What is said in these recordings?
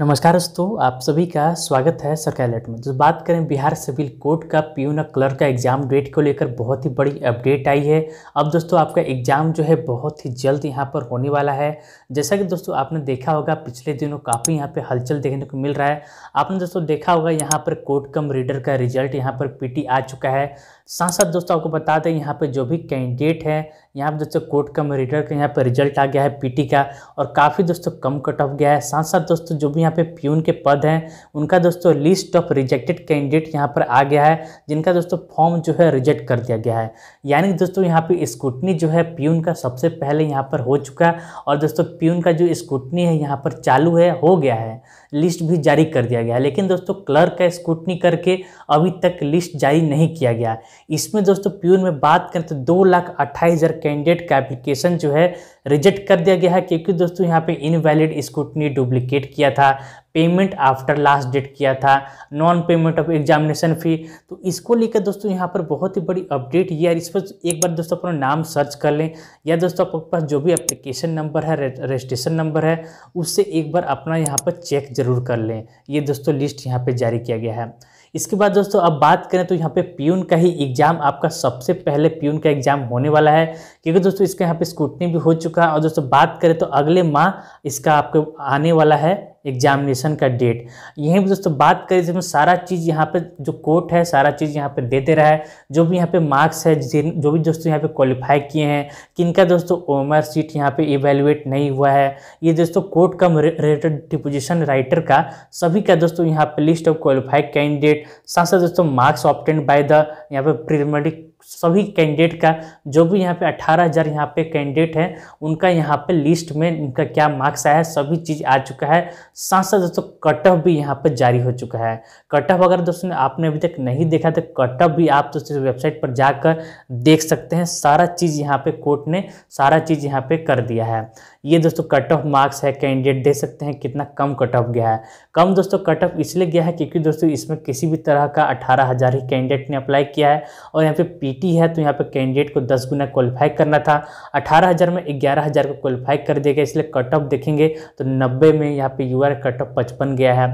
नमस्कार दोस्तों आप सभी का स्वागत है सरकार अलर्ट में जो बात करें बिहार सिविल कोर्ट का पी यू क्लर्क का एग्ज़ाम डेट को लेकर बहुत ही बड़ी अपडेट आई है अब दोस्तों आपका एग्ज़ाम जो है बहुत ही जल्द यहाँ पर होने वाला है जैसा कि दोस्तों आपने देखा होगा पिछले दिनों काफ़ी यहाँ पे हलचल देखने को मिल रहा है आपने दोस्तों देखा होगा यहाँ पर कोर्ट कम रीडर का रिजल्ट यहाँ पर पी आ चुका है साथ साथ दोस्तों आपको बता दें यहाँ पर जो भी कैंडिडेट हैं यहाँ पर दोस्तों कोर्ट कम रीडर का यहाँ पर रिजल्ट आ गया है पीटी का और काफ़ी दोस्तों कम कट ऑफ गया है साथ साथ दोस्तों जो भी यहाँ पे प्यून के पद हैं उनका दोस्तों लिस्ट ऑफ रिजेक्टेड कैंडिडेट यहाँ पर आ गया है जिनका दोस्तों फॉर्म जो है रिजेक्ट कर दिया गया है यानी दोस्तों यहाँ पर स्कूटनी जो है प्यून का सबसे पहले यहाँ पर हो चुका है और दोस्तों प्यून का जो स्कूटनी है यहाँ पर चालू है हो गया है लिस्ट भी जारी कर दिया गया है लेकिन दोस्तों क्लर्क का स्कूटनी करके अभी तक लिस्ट जारी नहीं किया गया इसमें दोस्तों प्यून में बात करें तो दो लाख अट्ठाईस हज़ार कैंडिडेट का एप्लीकेशन जो है रिजेक्ट कर दिया गया है क्योंकि दोस्तों यहाँ पे इनवैलिड स्कूटनी डुप्लीकेट किया था पेमेंट आफ्टर लास्ट डेट किया था non payment of examination fee तो इसको लेकर दोस्तों यहाँ पर बहुत ही बड़ी अपडेट ये है इस पर एक बार दोस्तों अपना नाम सर्च कर लें या दोस्तों आपके पास जो भी एप्लीकेशन नंबर है रजिस्ट्रेशन नंबर है उससे एक बार अपना यहाँ पर चेक जरूर कर लें ये दोस्तों लिस्ट यहाँ पर जारी किया गया है इसके बाद दोस्तों अब बात करें तो यहाँ पे पीयून का ही एग्ज़ाम आपका सबसे पहले पीयून का एग्ज़ाम होने वाला है क्योंकि दोस्तों इसका यहाँ पे स्कूटनी भी हो चुका है और दोस्तों बात करें तो अगले माह इसका आपको आने वाला है एग्जामिनेशन का डेट यहीं पर दोस्तों बात करें जिसमें सारा चीज़ यहाँ पे जो कोर्ट है सारा चीज़ यहाँ पे दे दे रहा है जो भी यहाँ पे मार्क्स है जिन जो भी दोस्तों यहाँ पे क्वालिफाई किए हैं किनका दोस्तों ओमर सीट यहाँ पे इवेलुएट नहीं हुआ है ये दोस्तों कोर्ट का रिलेटेड डिपोजिशन राइटर का सभी का दोस्तों यहाँ पर लिस्ट ऑफ क्वालिफाइड कैंडिडेट साथ साथ दोस्तों मार्क्स ऑप्टेंड बाय द यहाँ पर प्रीमेडिक सभी कैंडिडेट का जो भी यहाँ पे अठारह हज़ार यहाँ पे कैंडिडेट हैं उनका यहाँ पे लिस्ट में इनका क्या मार्क्स आया है सभी चीज़ आ चुका है साथ साथ दोस्तों कट ऑफ भी यहाँ पे जारी हो चुका है कट ऑफ अगर दोस्तों आपने अभी तक नहीं देखा तो कट ऑफ भी आप दोस्तों वेबसाइट पर जाकर देख सकते हैं सारा चीज़ यहाँ पर कोर्ट ने सारा चीज़ यहाँ पर कर दिया है ये दोस्तों कट ऑफ मार्क्स है कैंडिडेट दे सकते हैं कितना कम कट ऑफ गया है कम दोस्तों कट ऑफ इसलिए गया है क्योंकि दोस्तों इसमें किसी भी तरह का अठारह ही कैंडिडेट ने अप्लाई किया है और यहाँ पे पी टी है तो यहाँ पर कैंडिडेट को दस गुना क्वालिफाई करना था अठारह हज़ार में ग्यारह हज़ार को क्वालिफाई कर दिया गया इसलिए कट ऑफ देखेंगे तो नब्बे में यहाँ पे यू कट ऑफ पचपन गया है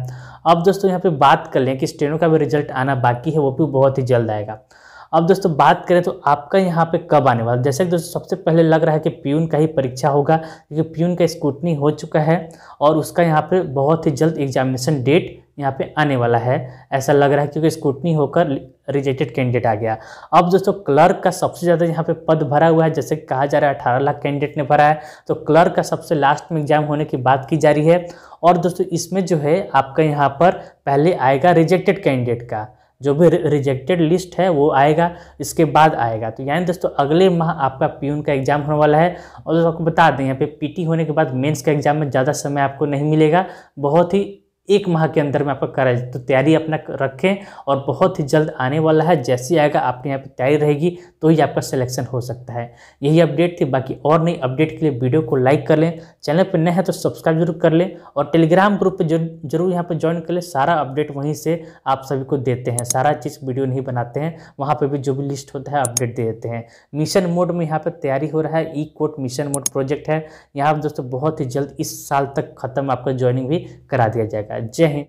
अब दोस्तों यहाँ पे बात कर लें कि स्टेनो का भी रिजल्ट आना बाकी है वो भी बहुत ही जल्द आएगा अब दोस्तों बात करें तो आपका यहाँ पे कब आने वाला जैसे कि दोस्तों सबसे पहले लग रहा है कि पीयून का ही परीक्षा होगा क्योंकि पीयून का स्कूटनी हो चुका है और उसका यहाँ पे बहुत ही जल्द एग्जामिनेशन डेट यहाँ पे आने वाला है ऐसा लग रहा है क्योंकि स्कूटनी होकर रिजेक्टेड कैंडिडेट आ गया अब दोस्तों क्लर्क का सबसे ज़्यादा यहाँ पे पद भरा हुआ है जैसे कहा जा रहा है अठारह लाख कैंडिडेट ने भरा है तो क्लर्क का सबसे लास्ट में एग्जाम होने की बात की जा रही है और दोस्तों इसमें जो है आपका यहाँ पर पहले आएगा रिजेक्टेड कैंडिडेट का जो भी रिजेक्टेड लिस्ट है वो आएगा इसके बाद आएगा तो यानी दोस्तों अगले माह आपका पीयून का एग्जाम होने वाला है और दोस्तों आपको बता दें यहाँ पे पीटी होने के बाद मेंस का एग्जाम में ज़्यादा समय आपको नहीं मिलेगा बहुत ही एक माह के अंदर में आपका कराया जाए तो तैयारी अपना रखें और बहुत ही जल्द आने वाला है जैसे ही आएगा आपके यहाँ पर तैयारी रहेगी तो ही आपका सिलेक्शन हो सकता है यही अपडेट थी बाकी और नई अपडेट के लिए वीडियो को लाइक कर लें चैनल पर नए हैं तो सब्सक्राइब जरूर कर लें और टेलीग्राम ग्रुप पर जरूर यहाँ पर ज्वाइन कर लें सारा अपडेट वहीं से आप सभी को देते हैं सारा चीज़ वीडियो नहीं बनाते हैं वहाँ पर भी जो भी लिस्ट होता है अपडेट दे देते हैं मिशन मोड में यहाँ पर तैयारी हो रहा है E court mission mode project है यहाँ पर दोस्तों बहुत ही जल्द इस साल तक खत्म आपका ज्वाइनिंग भी करा दिया जाएगा जय हिंद